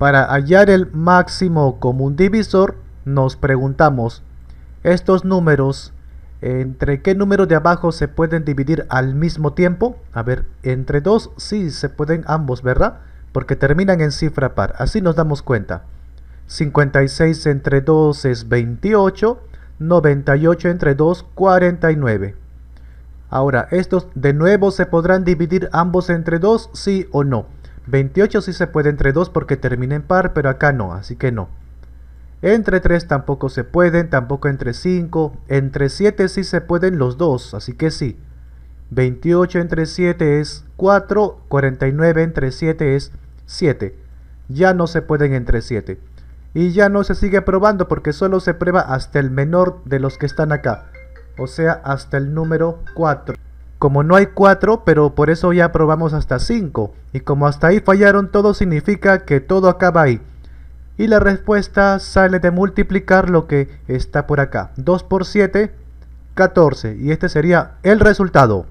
Para hallar el máximo común divisor, nos preguntamos, estos números, ¿entre qué número de abajo se pueden dividir al mismo tiempo? A ver, entre dos, sí, se pueden ambos, ¿verdad? Porque terminan en cifra par, así nos damos cuenta. 56 entre 2 es 28, 98 entre 2, 49. Ahora, ¿estos de nuevo se podrán dividir ambos entre 2, sí o no? 28 sí se puede entre 2 porque termina en par, pero acá no, así que no. Entre 3 tampoco se pueden, tampoco entre 5. Entre 7 sí se pueden los dos, así que sí. 28 entre 7 es 4, 49 entre 7 es 7. Ya no se pueden entre 7. Y ya no se sigue probando porque solo se prueba hasta el menor de los que están acá. O sea, hasta el número 4. Como no hay cuatro, pero por eso ya probamos hasta 5. Y como hasta ahí fallaron todo significa que todo acaba ahí. Y la respuesta sale de multiplicar lo que está por acá. 2 por 7, 14. Y este sería el resultado.